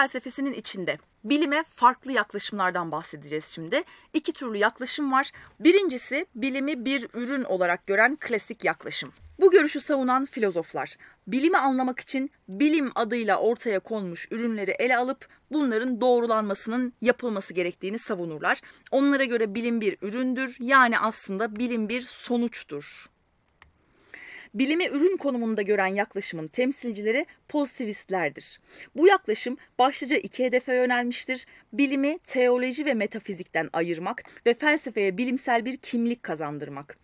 felsefesinin içinde bilime farklı yaklaşımlardan bahsedeceğiz şimdi. İki türlü yaklaşım var. Birincisi bilimi bir ürün olarak gören klasik yaklaşım. Bu görüşü savunan filozoflar bilimi anlamak için bilim adıyla ortaya konmuş ürünleri ele alıp bunların doğrulanmasının yapılması gerektiğini savunurlar. Onlara göre bilim bir üründür yani aslında bilim bir sonuçtur bilime ürün konumunda gören yaklaşımın temsilcileri pozitivistlerdir. Bu yaklaşım başlıca iki hedefe yönelmiştir. Bilimi teoloji ve metafizikten ayırmak ve felsefeye bilimsel bir kimlik kazandırmak.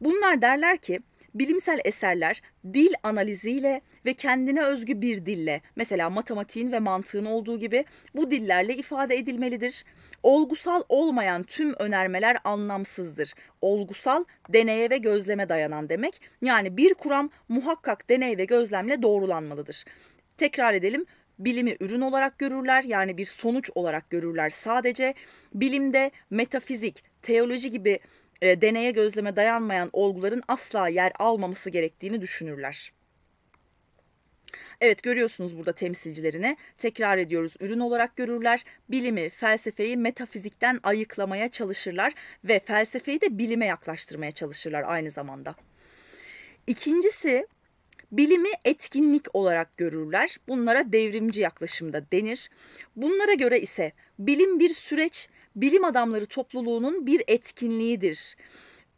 Bunlar derler ki bilimsel eserler dil analiziyle ve kendine özgü bir dille mesela matematiğin ve mantığın olduğu gibi bu dillerle ifade edilmelidir. Olgusal olmayan tüm önermeler anlamsızdır. Olgusal deneye ve gözleme dayanan demek. Yani bir kuram muhakkak deney ve gözlemle doğrulanmalıdır. Tekrar edelim bilimi ürün olarak görürler yani bir sonuç olarak görürler sadece. Bilimde metafizik, teoloji gibi e, deneye gözleme dayanmayan olguların asla yer almaması gerektiğini düşünürler. Evet görüyorsunuz burada temsilcilerine. Tekrar ediyoruz ürün olarak görürler. Bilimi, felsefeyi metafizikten ayıklamaya çalışırlar ve felsefeyi de bilime yaklaştırmaya çalışırlar aynı zamanda. İkincisi bilimi etkinlik olarak görürler. Bunlara devrimci yaklaşımda denir. Bunlara göre ise bilim bir süreç, bilim adamları topluluğunun bir etkinliğidir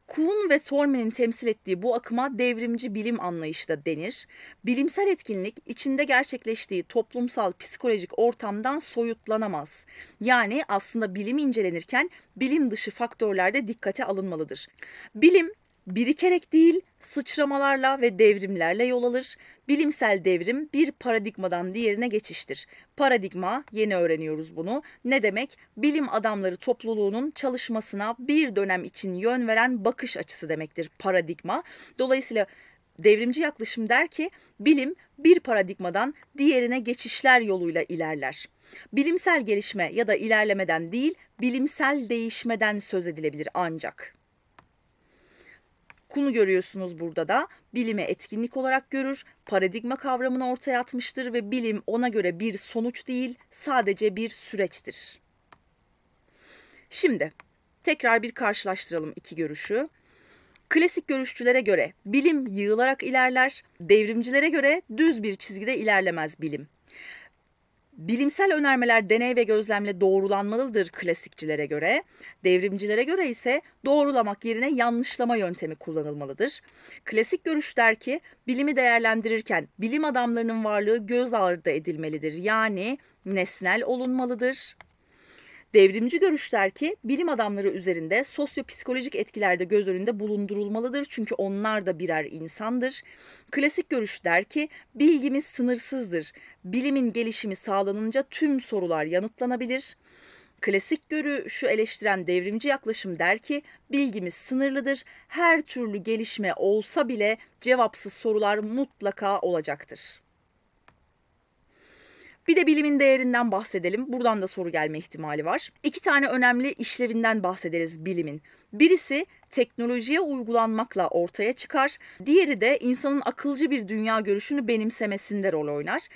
Kuhn ve Sorman'in temsil ettiği bu akıma devrimci bilim anlayışı da denir. Bilimsel etkinlik içinde gerçekleştiği toplumsal psikolojik ortamdan soyutlanamaz. Yani aslında bilim incelenirken bilim dışı faktörler de dikkate alınmalıdır. Bilim birikerek değil sıçramalarla ve devrimlerle yol alır. Bilimsel devrim bir paradigmadan diğerine geçiştir. Paradigma, yeni öğreniyoruz bunu. Ne demek? Bilim adamları topluluğunun çalışmasına bir dönem için yön veren bakış açısı demektir paradigma. Dolayısıyla devrimci yaklaşım der ki bilim bir paradigmadan diğerine geçişler yoluyla ilerler. Bilimsel gelişme ya da ilerlemeden değil, bilimsel değişmeden söz edilebilir ancak. Hukukun'u görüyorsunuz burada da. Bilime etkinlik olarak görür, paradigma kavramını ortaya atmıştır ve bilim ona göre bir sonuç değil, sadece bir süreçtir. Şimdi tekrar bir karşılaştıralım iki görüşü. Klasik görüşçülere göre bilim yığılarak ilerler, devrimcilere göre düz bir çizgide ilerlemez bilim. Bilimsel önermeler deney ve gözlemle doğrulanmalıdır klasikçilere göre. Devrimcilere göre ise doğrulamak yerine yanlışlama yöntemi kullanılmalıdır. Klasik görüş der ki bilimi değerlendirirken bilim adamlarının varlığı göz ardı edilmelidir. Yani nesnel olunmalıdır. Devrimci görüşler ki bilim adamları üzerinde sosyopsikolojik etkilerde göz önünde bulundurulmalıdır çünkü onlar da birer insandır. Klasik görüş der ki bilgimiz sınırsızdır. Bilimin gelişimi sağlanınca tüm sorular yanıtlanabilir. Klasik görüşü eleştiren devrimci yaklaşım der ki bilgimiz sınırlıdır. Her türlü gelişme olsa bile cevapsız sorular mutlaka olacaktır. Bir de bilimin değerinden bahsedelim. Buradan da soru gelme ihtimali var. İki tane önemli işlevinden bahsederiz bilimin. Birisi teknolojiye uygulanmakla ortaya çıkar, diğeri de insanın akılcı bir dünya görüşünü benimsemesinde rol oynar.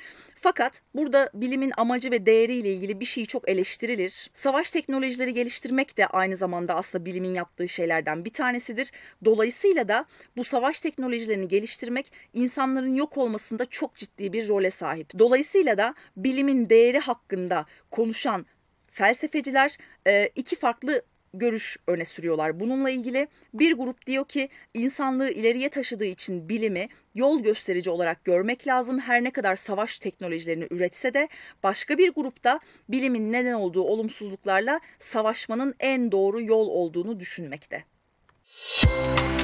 Fakat burada bilimin amacı ve değeriyle ilgili bir şey çok eleştirilir. Savaş teknolojileri geliştirmek de aynı zamanda aslında bilimin yaptığı şeylerden bir tanesidir. Dolayısıyla da bu savaş teknolojilerini geliştirmek insanların yok olmasında çok ciddi bir role sahip. Dolayısıyla da bilimin değeri hakkında konuşan felsefeciler e, iki farklı görüş öne sürüyorlar. Bununla ilgili bir grup diyor ki insanlığı ileriye taşıdığı için bilimi yol gösterici olarak görmek lazım. Her ne kadar savaş teknolojilerini üretse de başka bir grupta bilimin neden olduğu olumsuzluklarla savaşmanın en doğru yol olduğunu düşünmekte. Müzik